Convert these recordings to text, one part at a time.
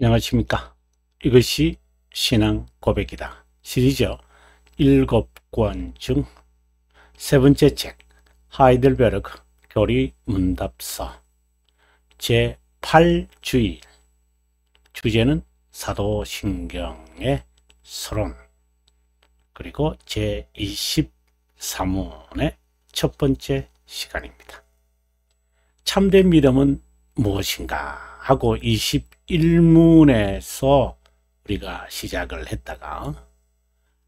안녕하십니까 이것이 신앙 고백이다 시리즈 7권 중 세 번째 책 하이델베르크 교리 문답서 제8주일 주제는 사도신경의 서론 그리고 제23문의 첫 번째 시간입니다 참된 믿음은 무엇인가 하고 일문에서 우리가 시작을 했다가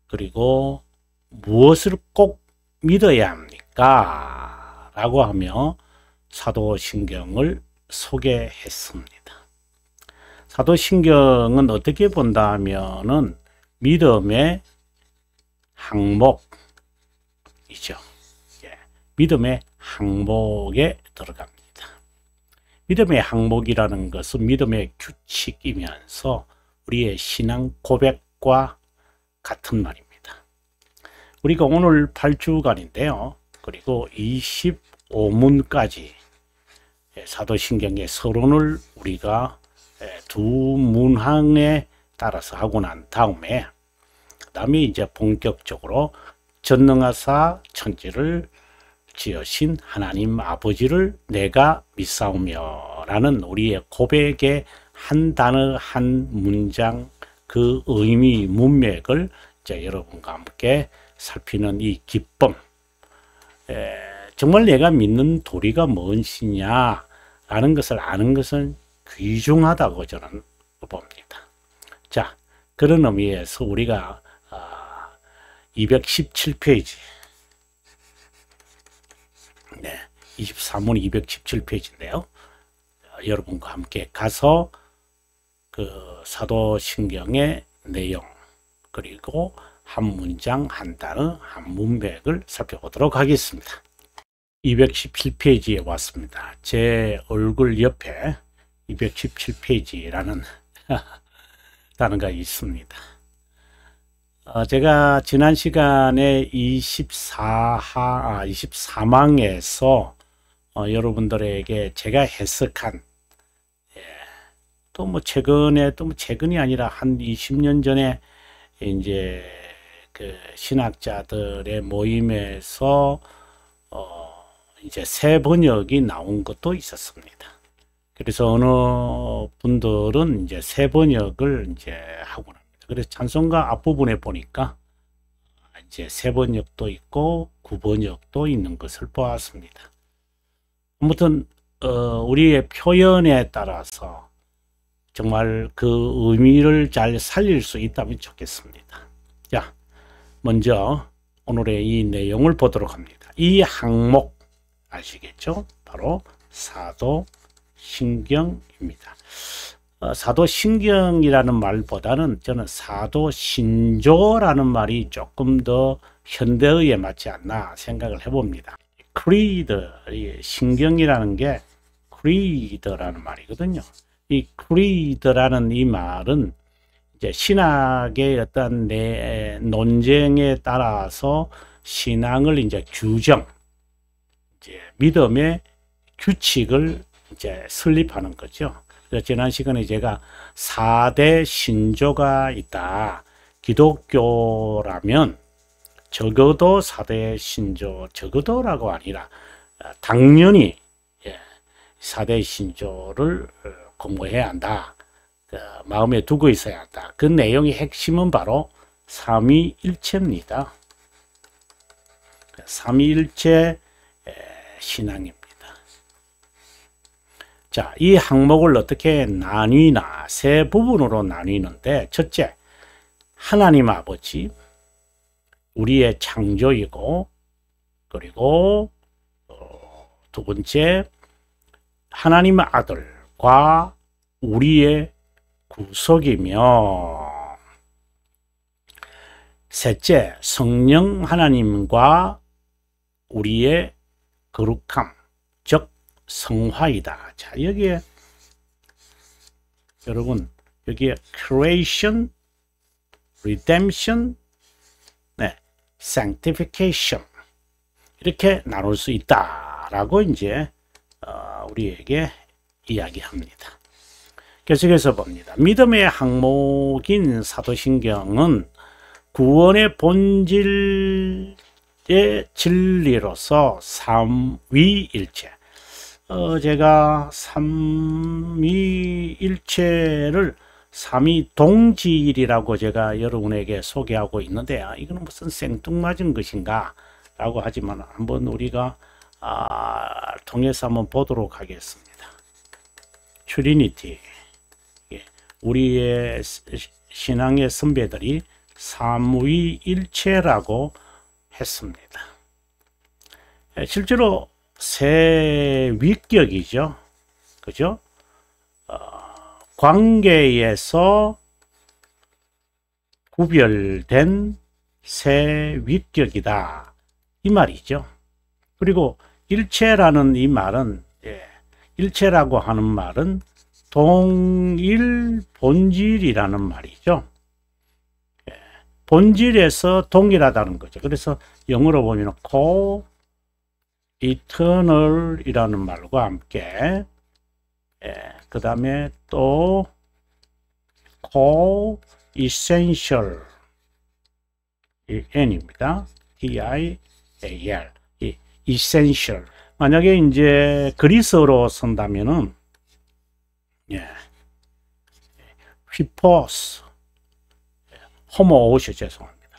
그리고 무엇을 꼭 믿어야 합니까? 라고 하며 사도신경을 소개했습니다. 사도신경은 어떻게 본다면은 믿음의 항목이죠. 예. 믿음의 항목에 들어갑니다. 믿음의 항목이라는 것은 믿음의 규칙이면서 우리의 신앙 고백과 같은 말입니다. 우리가 오늘 8주간인데요. 그리고 25문까지 예, 사도신경의 서론을 우리가 예, 두 문항에 따라서 하고 난 다음에 그 다음에 이제 본격적으로 전능하사 천지를 지으신 하나님 아버지를 내가 믿사오며 라는 우리의 고백의 한 단어, 한 문장, 그 의미, 문맥을 이제 여러분과 함께 살피는 이 기쁨. 에, 정말 내가 믿는 도리가 무엇이냐, 라는 것을 아는 것은 귀중하다고 저는 봅니다. 자, 그런 의미에서 우리가 어, 아, 217페이지, 네, 23문 217페이지인데요. 여러분과 함께 가서 그 사도신경의 내용 그리고 한 문장 한 단어 한 문맥을 살펴보도록 하겠습니다. 217페이지에 왔습니다. 제 얼굴 옆에 217페이지라는 단어가 있습니다. 어, 제가 지난 시간에 24하, 24망에서 아, 어, 여러분들에게 제가 해석한 또뭐 최근에 또뭐 최근이 아니라 한 20년 전에 이제 그 신학자들의 모임에서 어 이제 새 번역이 나온 것도 있었습니다. 그래서 어느 분들은 이제 새 번역을 이제 하고 납니다. 그래서 찬송가 앞부분에 보니까 이제 새 번역도 있고 구번역도 있는 것을 보았습니다. 아무튼 어, 우리의 표현에 따라서 정말 그 의미를 잘 살릴 수 있다면 좋겠습니다. 자, 먼저 오늘의 이 내용을 보도록 합니다. 이 항목 아시겠죠? 바로 사도신경입니다. 어, 사도신경이라는 말보다는 저는 사도신조라는 말이 조금 더 현대의에 맞지 않나 생각을 해봅니다. 크리드, 신경이라는 게 크리드라는 말이거든요. 이 creed라는 이 말은 이제 신학의 어떤 내 논쟁에 따라서 신앙을 이제 규정, 이제 믿음의 규칙을 이제 설립하는 거죠. 그래서 지난 시간에 제가 4대 신조가 있다. 기독교라면 적어도 4대 신조, 적어도라고 아니라 아, 당연히 4대 예, 신조를 어, 공부해야 한다. 그 마음에 두고 있어야 한다. 그 내용의 핵심은 바로 삼위일체입니다. 그 삼위일체 신앙입니다. 자, 이 항목을 어떻게 나뉘나 세 부분으로 나뉘는데 첫째, 하나님 아버지, 우리의 창조이고 그리고 어, 두 번째 하나님 아들 과 우리의 구속이며 셋째, 성령 하나님과 우리의 거룩함, 즉 성화이다. 자, 여기에 여러분, 여기에 creation, redemption, 네, sanctification 이렇게 나눌 수 있다라고 이제 어, 우리에게 이야기합니다. 계속해서 봅니다. 믿음의 항목인 사도신경은 구원의 본질의 진리로서 삼위일체 어, 제가 삼위일체를 삼위동질이라고 제가 여러분에게 소개하고 있는데요. 아, 이거는 무슨 생뚱맞은 것인가 라고 하지만 한번 우리가 아, 통해서 한번 보도록 하겠습니다. 트리니티 예, 우리의 신앙의 선배들이 삼위일체라고 했습니다. 예, 실제로 세 위격이죠. 그죠? 어, 관계에서 구별된 세 위격이다. 이 말이죠. 그리고 일체라는 이 말은 일체라고 하는 말은 동일 본질이라는 말이죠. 예, 본질에서 동일하다는 거죠. 그래서 영어로 보면 co eternal이라는 말과 함께 예, 그 다음에 또 co essential n입니다. t i a l essential 만약에 이제 그리스어로 쓴다면은 예. 휘포스 호모 오우시 죄송합니다.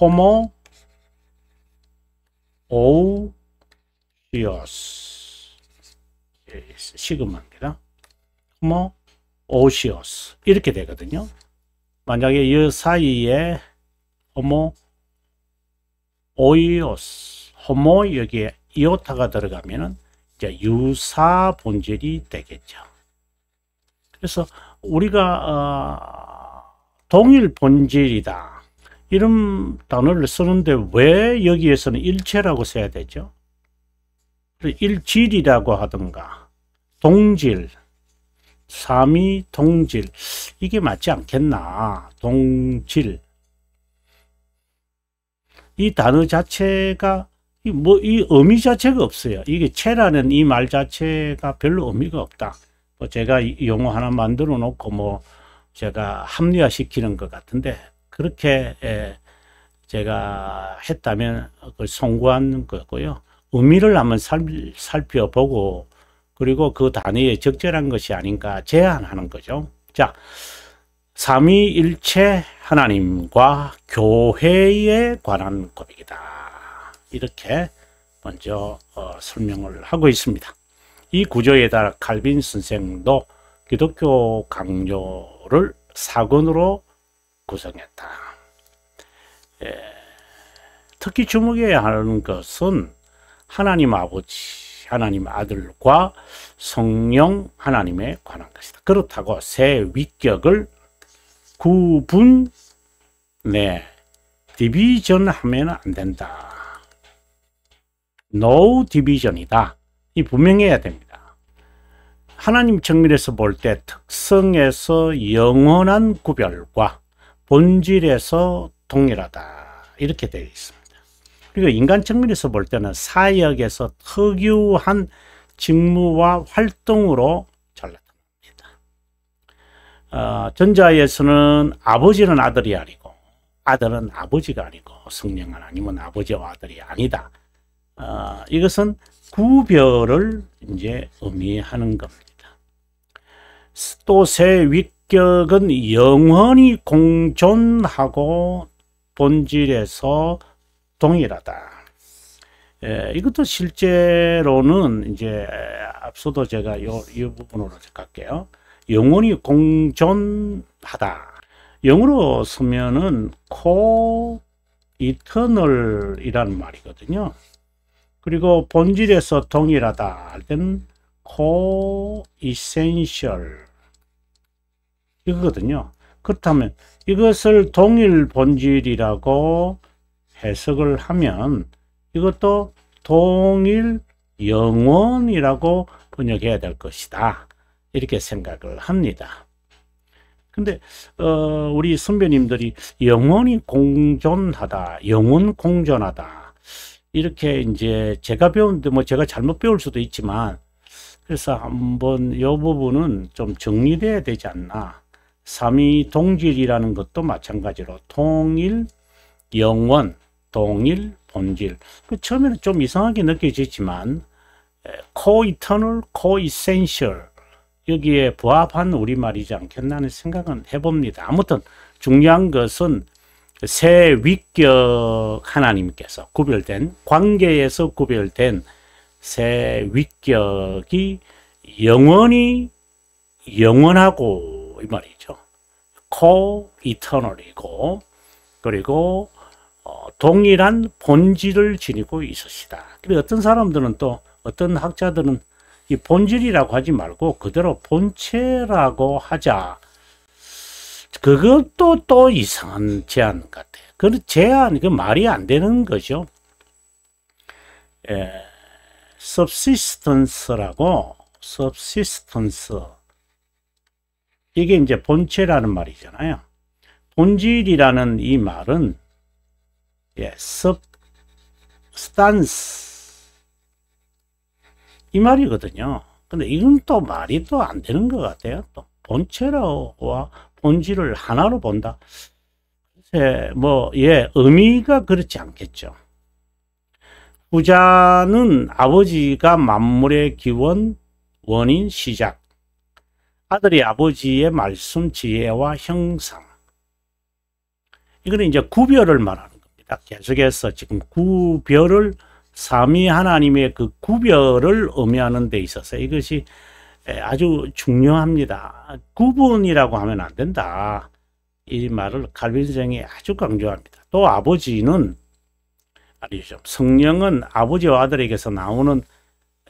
호모 오시오스 예, 시그마입니다. 호모 오시오스 이렇게 되거든요. 만약에 이 사이에 호모 오이오스 호모 여기에 이오타가 들어가면은 이제 유사 본질이 되겠죠. 그래서 우리가 어, 동일 본질이다 이런 단어를 쓰는데 왜 여기에서는 일체라고 써야 되죠? 일질이라고 하던가 동질 삼위 동질 이게 맞지 않겠나 동질 이 단어 자체가 뭐이 뭐, 의미 자체가 없어요. 이게 체라는 이 말 자체가 별로 의미가 없다. 뭐 제가 용어 하나 만들어 놓고 뭐 제가 합리화시키는 것 같은데 그렇게 예, 제가 했다면 그걸 송구한 거고요. 의미를 한번 살, 살펴보고 그리고 그 단위에 적절한 것이 아닌가 제안하는 거죠. 자, 삼위일체 하나님과 교회에 관한 고백이다. 이렇게 먼저 어, 설명을 하고 있습니다. 이 구조에 따라 칼빈 선생도 기독교 강요를 사건으로 구성했다. 예, 특히 주목해야 하는 것은 하나님 아버지, 하나님 아들과 성령 하나님에 관한 것이다. 그렇다고 세 위격을 구분, 네, 디비전 하면 안 된다. no division이다. 이 분명해야 됩니다. 하나님 정밀에서 볼 때 특성에서 영원한 구별과 본질에서 동일하다. 이렇게 되어 있습니다. 그리고 인간 정밀에서 볼 때는 사역에서 특유한 직무와 활동으로 전락합니다. 어, 전자에서는 아버지는 아들이 아니고 아들은 아버지가 아니고 성령 하나님은 아버지와 아들이 아니다. 아, 이것은 구별을 이제 의미하는 겁니다. 또새 위격은 영원히 공존하고 본질에서 동일하다. 예, 이것도 실제로는 이제 앞서도 제가 요, 이 부분으로 갈게요. 영원히 공존하다. 영어로 쓰면은 c o e t 이라는 말이거든요. 그리고 본질에서 동일하다 할 때는 co-essential 이거거든요. 그렇다면 이것을 동일 본질이라고 해석을 하면 이것도 동일 영혼이라고 번역해야 될 것이다. 이렇게 생각을 합니다. 근데 어, 우리 선배님들이 영혼이 공존하다, 영혼 공존하다 이렇게 이제 제가 배운데 뭐 제가 잘못 배울 수도 있지만 그래서 한번 요 부분은 좀 정리돼야 되지 않나. 3위 동질이라는 것도 마찬가지로 통일, 영원, 동일, 본질. 그 처음에는 좀 이상하게 느껴지지만 코이터널, 코이센셜 여기에 부합한 우리말이지 않겠나 는 생각은 해봅니다. 아무튼 중요한 것은 새 위격 하나님께서 구별된 관계에서 구별된 새 위격이 영원히 영원하고 이 말이죠. 코이터널이고 그리고 어, 동일한 본질을 지니고 있으시다. 그리고 어떤 사람들은 또 어떤 학자들은 이 본질이라고 하지 말고 그대로 본체라고 하자 그것도 또 이상한 제안 같아요. 그 제안, 그 말이 안 되는 거죠. 예, subsistence라고, subsistence. 이게 이제 본체라는 말이잖아요. 본질이라는 이 말은, 예, substance. 이 말이거든요. 근데 이건 또 말이 또 안 되는 것 같아요. 또 본체라고 본질을 하나로 본다. 글 뭐, 예, 의미가 그렇지 않겠죠. 부자는 아버지가 만물의 기원, 원인, 시작. 아들이 아버지의 말씀, 지혜와 형상. 이거는 이제 구별을 말하는 겁니다. 계속해서 지금 구별을 삼위 하나님의 그 구별을 의미하는 데 있어서 이것이 예, 아주 중요합니다. 구분이라고 하면 안 된다. 이 말을 갈빈생이 아주 강조합니다. 또 아버지는 아니죠. 성령은 아버지와 아들에게서 나오는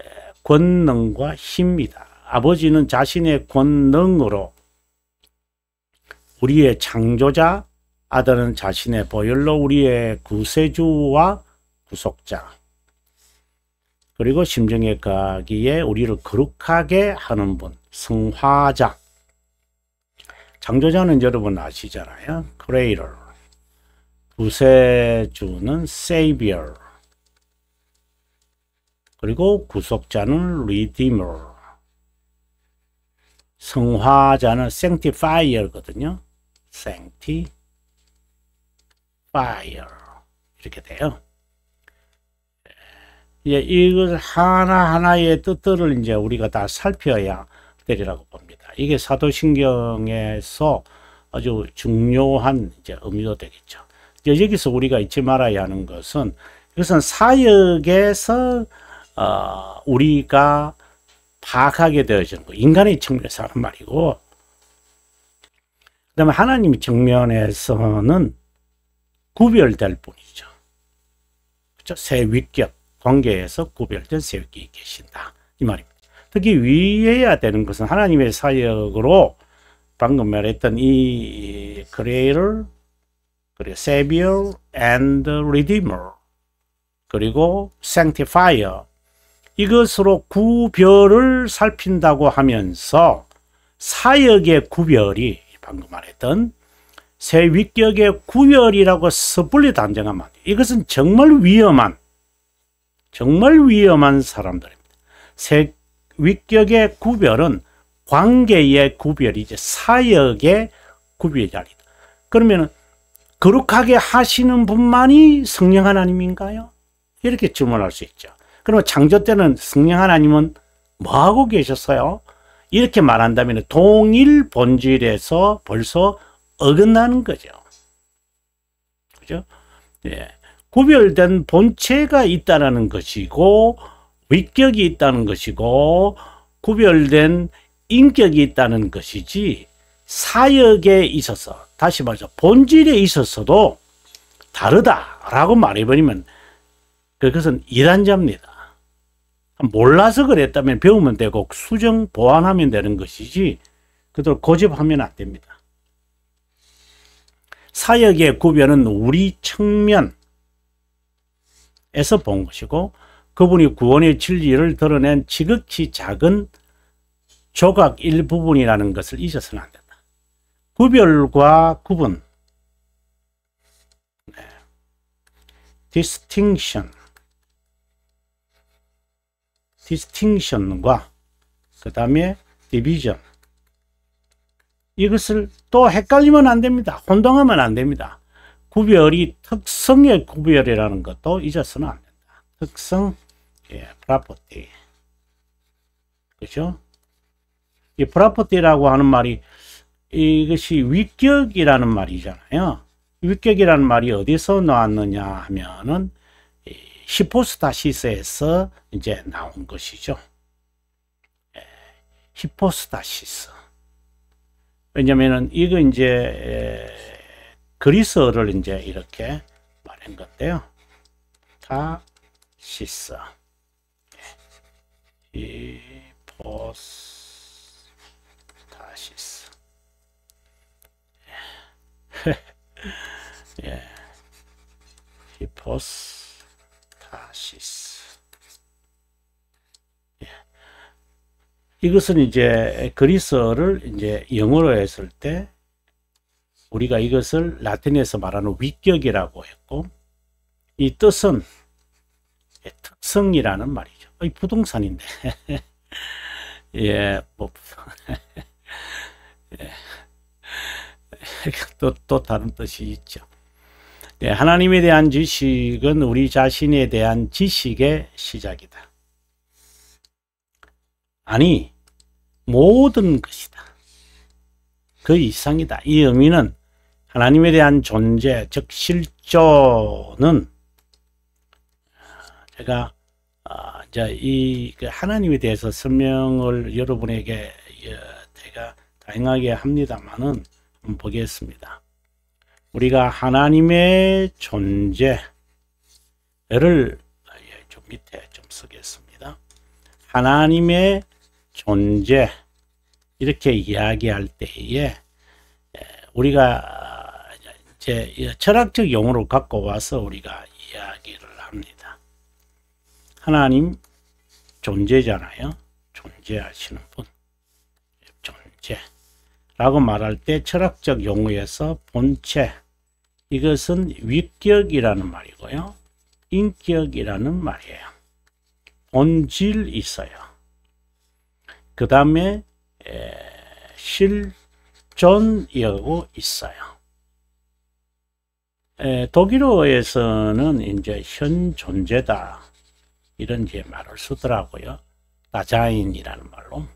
예, 권능과 힘이다. 아버지는 자신의 권능으로 우리의 창조자, 아들은 자신의 보혈로 우리의 구세주와 구속자, 그리고 심정에 가기에 우리를 거룩하게 하는 분, 성화자. 창조자는 여러분 아시잖아요. 크레이터. 구세주는 세이비어. 그리고 구속자는 리디머. 성화자는 s a n c t 거든요 s a n c t 이렇게 돼요. 이제 예, 이것 하나하나의 뜻들을 이제 우리가 다 살펴야 되리라고 봅니다. 이게 사도신경에서 아주 중요한 이제 의미도 되겠죠. 이제 여기서 우리가 잊지 말아야 하는 것은 이것은 사역에서 어, 우리가 파악하게 되어지는 거 인간의 측면에서 하는 말이고 그 다음에 하나님의 측면에서는 구별될 뿐이죠. 그렇죠? 새 위격, 관계에서 구별된 세력이 계신다. 이 말입니다. 특히 위해야 되는 것은 하나님의 사역으로 방금 말했던 이 Creator, 그리고 Savior and Redeemer, 그리고 Sanctifier 이것으로 구별을 살핀다고 하면서 사역의 구별이 방금 말했던 세 위격의 구별이라고 섣불리 단정하면 이것은 정말 위험한 정말 위험한 사람들입니다. 세, 위격의 구별은 관계의 구별이지 사역의 구별이 아다 그러면 거룩하게 하시는 분만이 성령 하나님인가요? 이렇게 질문할 수 있죠. 그러면 창조 때는 성령 하나님은 뭐하고 계셨어요? 이렇게 말한다면 동일 본질에서 벌써 어긋나는 거죠. 그죠? 예. 구별된 본체가 있다는 것이고 위격이 있다는 것이고 구별된 인격이 있다는 것이지 사역에 있어서 다시 말해서 본질에 있어서도 다르다라고 말해버리면 그것은 이단자입니다. 몰라서 그랬다면 배우면 되고 수정 보완하면 되는 것이지 그대로 고집하면 안 됩니다. 사역의 구별은 우리 측면, 에서 본 것이고 그분이 구원의 진리를 드러낸 지극히 작은 조각 일부분이라는 것을 잊어서는 안 된다. 구별과 구분 네. distinction distinction과 그 다음에 division 이것을 또 헷갈리면 안 됩니다. 혼동하면 안 됩니다. 구별이 특성의 구별이라는 것도 잊어서는 안 된다. 특성, 예, property. 그죠? 이 property라고 하는 말이 이것이 위격이라는 말이잖아요. 위격이라는 말이 어디서 나왔느냐 하면은 히포스타시스에서 이제 나온 것이죠. 예, 히포스타시스. 왜냐면은 이거 이제 예, 그리스어를 이제 이렇게 말한 건데요. 타시스. 히포스타시스. 예. 히포스타시스. 예. 예. 예. 이것은 이제 그리스어를 이제 영어로 했을 때 우리가 이것을 라틴에서 말하는 위격이라고 했고 이 뜻은 예, 특성이라는 말이죠. 부동산인데 예, 뭐 예. 또, 또 다른 뜻이 있죠. 예, 하나님에 대한 지식은 우리 자신에 대한 지식의 시작이다. 아니 모든 것이다. 그 이상이다. 이 의미는 하나님에 대한 존재, 즉 실존은 제가 아, 이제 이 그 하나님에 대해서 설명을 여러분에게 예, 제가 다양하게 합니다만은 보겠습니다. 우리가 하나님의 존재를 예, 좀 밑에 좀 쓰겠습니다. 하나님의 존재 이렇게 이야기할 때에 예, 우리가 이제 예, 철학적 용어로 갖고 와서 우리가 이야기를 합니다. 하나님 존재잖아요. 존재하시는 분. 존재. 라고 말할 때 철학적 용어에서 본체. 이것은 위격이라는 말이고요. 인격이라는 말이에요. 본질 있어요. 그 다음에 실존이라고 있어요. 에, 독일어에서는 이제 현 존재다 이런 제 말을 쓰더라고요. 다자인이라는 말로.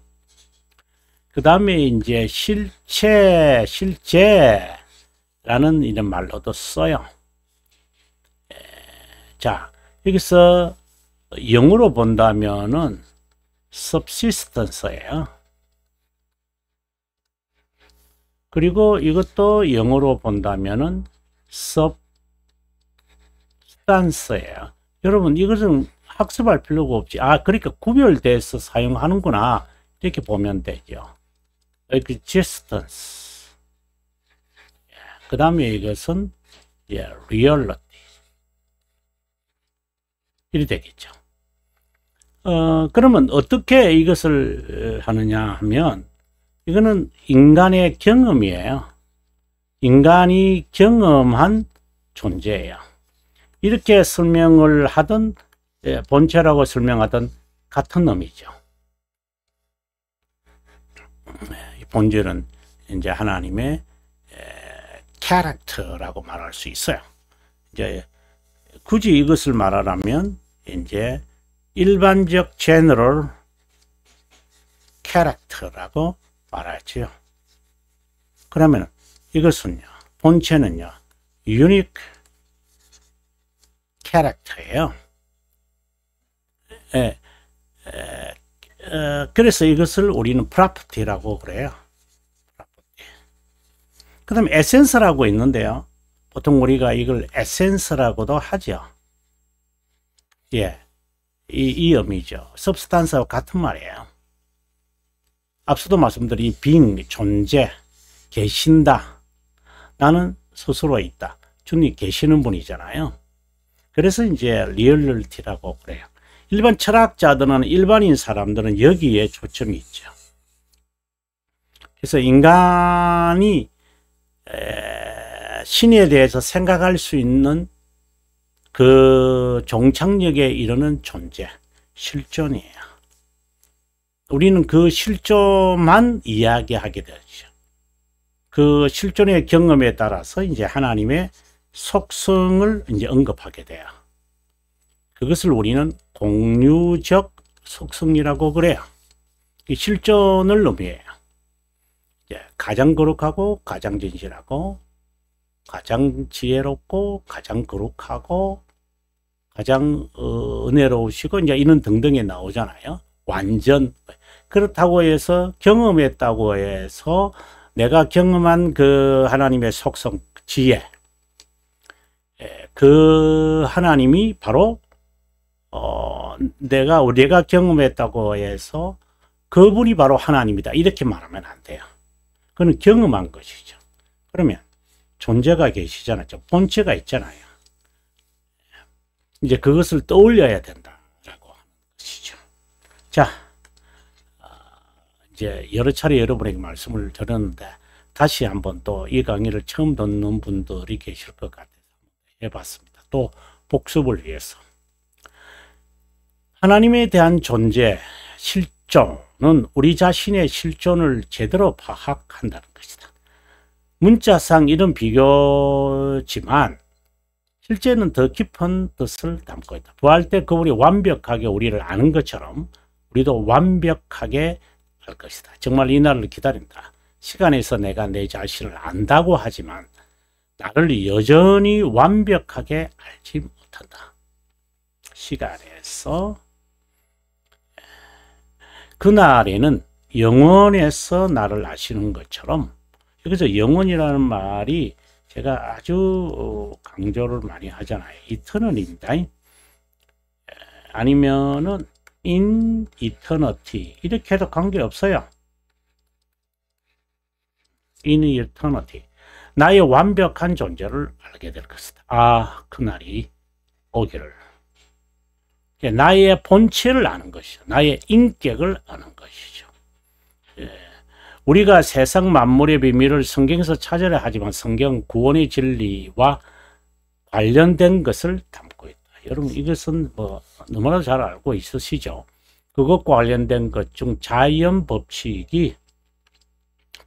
그 다음에 이제 실체, 실제라는 이런 말로도 써요. 에, 자, 여기서 영어로 본다면은 subsistence예요. 그리고 이것도 영어로 본다면은 substance예요. 여러분 이것은 학습할 필요가 없지. 아 그러니까 구별돼서 사용하는구나 이렇게 보면 되죠. existence. 예, 그 다음에 이것은 예, reality. 일이 되겠죠. 어, 그러면 어떻게 이것을 어, 하느냐 하면 이거는 인간의 경험이에요. 인간이 경험한 존재예요. 이렇게 설명을 하던 예, 본체라고 설명하던 같은 놈이죠. 본질은 이제 하나님의 예, 캐릭터라고 말할 수 있어요. 이제 굳이 이것을 말하라면 이제 일반적 제너럴 캐릭터라고 말하지 그러면 이것은요. 본체는요. 유닉 캐릭터예요. 예, 예, 어, 그래서 이것을 우리는 프로퍼티라고 그래요. 그 다음에 에센스라고 있는데요. 보통 우리가 이걸 에센스라고도 하죠. 예. 이, 이 의미죠. s 스탄 s 와 같은 말이에요. 앞서도 말씀드린 빙, 존재, 계신다. 나는 스스로 있다. 주님 계시는 분이잖아요. 그래서 이제 리얼리티라고 그래요. 일반 철학자들은 일반인 사람들은 여기에 초점이 있죠. 그래서 인간이 신에 대해서 생각할 수 있는 그 종착역에 이르는 존재, 실존이에요. 우리는 그 실존만 이야기하게 되죠. 그 실존의 경험에 따라서 이제 하나님의 속성을 이제 언급하게 돼요. 그것을 우리는 공유적 속성이라고 그래요. 실존을 의미해요. 가장 거룩하고 가장 진실하고 가장 지혜롭고 가장 거룩하고 가장 어, 은혜로우시고 이제 이런 등등에 나오잖아요. 완전 그렇다고 해서 경험했다고 해서 내가 경험한 그 하나님의 속성, 지혜, 예, 그 하나님이 바로 어, 내가 우리가 경험했다고 해서 그분이 바로 하나님이다 이렇게 말하면 안 돼요. 그는 경험한 것이죠. 그러면 존재가 계시잖아요. 본체가 있잖아요. 이제 그것을 떠올려야 된다라고 하는 것이죠. 자. 이제 여러 차례 여러분에게 말씀을 드렸는데 다시 한번 또 이 강의를 처음 듣는 분들이 계실 것 같아서 해봤습니다. 또 복습을 위해서. 하나님에 대한 존재, 실존은 우리 자신의 실존을 제대로 파악한다는 것이다. 문자상 이런 비교지만 실제는 더 깊은 뜻을 담고 있다. 부활 때 그분이 완벽하게 우리를 아는 것처럼 우리도 완벽하게 할 것이다. 정말 이날을 기다린다. 시간에서 내가 내 자신을 안다고 하지만 나를 여전히 완벽하게 알지 못한다. 시간에서 그날에는 영원에서 나를 아시는 것처럼 여기서 영원이라는 말이 제가 아주 어, 강조를 많이 하잖아요. 이터널입니다. 아니면은 in eternity 이렇게 해도 관계없어요. in eternity 나의 완벽한 존재를 알게 될 것이다. 아 그날이 오기를 예, 나의 본체를 아는 것이죠. 나의 인격을 아는 것이죠. 예. 우리가 세상 만물의 비밀을 성경에서 찾으려 하지만 성경 구원의 진리와 관련된 것을 담 여러분 이것은 뭐 너무나 잘 알고 있으시죠. 그것과 관련된 것 중 자연 법칙이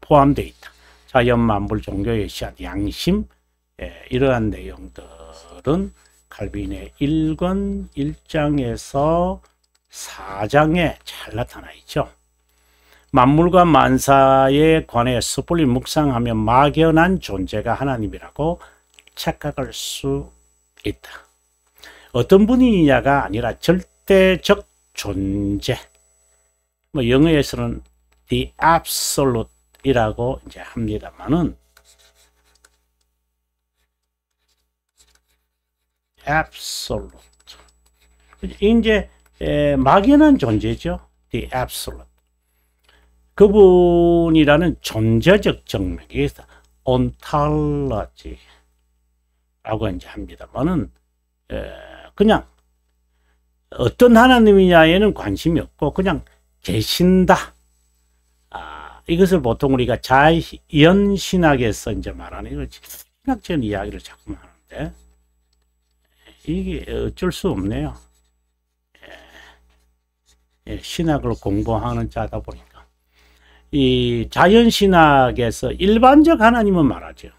포함되어 있다. 자연 만물 종교의 시한 양심 예, 이러한 내용들은 칼빈의 1권 1장에서 4장에 잘 나타나 있죠. 만물과 만사에 관해 섣불리 묵상하면 막연한 존재가 하나님이라고 착각할 수 있다. 어떤 분이냐가 아니라 절대적 존재. 뭐 영어에서는 the absolute이라고 이제 합니다만은 absolute. 이제 막연한 존재죠. the absolute. 그분이라는 존재적 정맥이 ontology라고 이제 합니다만은 그냥 어떤 하나님이냐에는 관심이 없고 그냥 계신다. 아, 이것을 보통 우리가 자연신학에서 이제 말하는 이걸 신학적인 이야기를 자꾸 하는데 이게 어쩔 수 없네요. 예, 예 신학을 공부하는 자다 보니까 이 자연신학에서 일반적 하나님은 말하죠.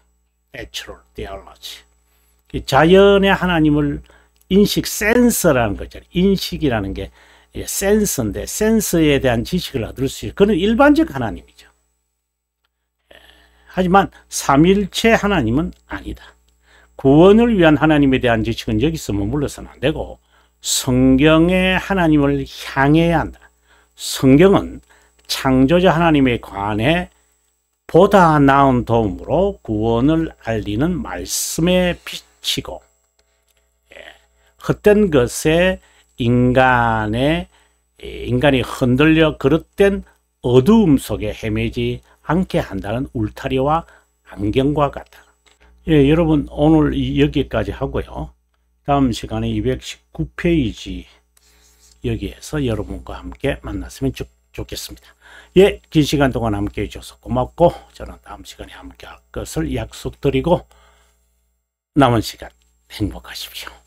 n a t u r 자연의 하나님을 인식 센서라는 거죠. 인식이라는 게 예, 센서인데 센서에 대한 지식을 얻을 수 있는 그는 일반적 하나님이죠. 예, 하지만 삼일체 하나님은 아니다. 구원을 위한 하나님에 대한 지식은 여기서 머물러서는 안 되고 성경의 하나님을 향해야 한다. 성경은 창조자 하나님에 관해 보다 나은 도움으로 구원을 알리는 말씀에 비치고 헛된 것에 인간의 인간이 흔들려 그릇된 어두움 속에 헤매지 않게 한다는 울타리와 안경과 같다. 예, 여러분 오늘 여기까지 하고요. 다음 시간에 219페이지 여기에서 여러분과 함께 만났으면 좋, 좋겠습니다. 예, 긴 시간 동안 함께해 주셔서 고맙고 저는 다음 시간에 함께할 것을 약속드리고 남은 시간 행복하십시오.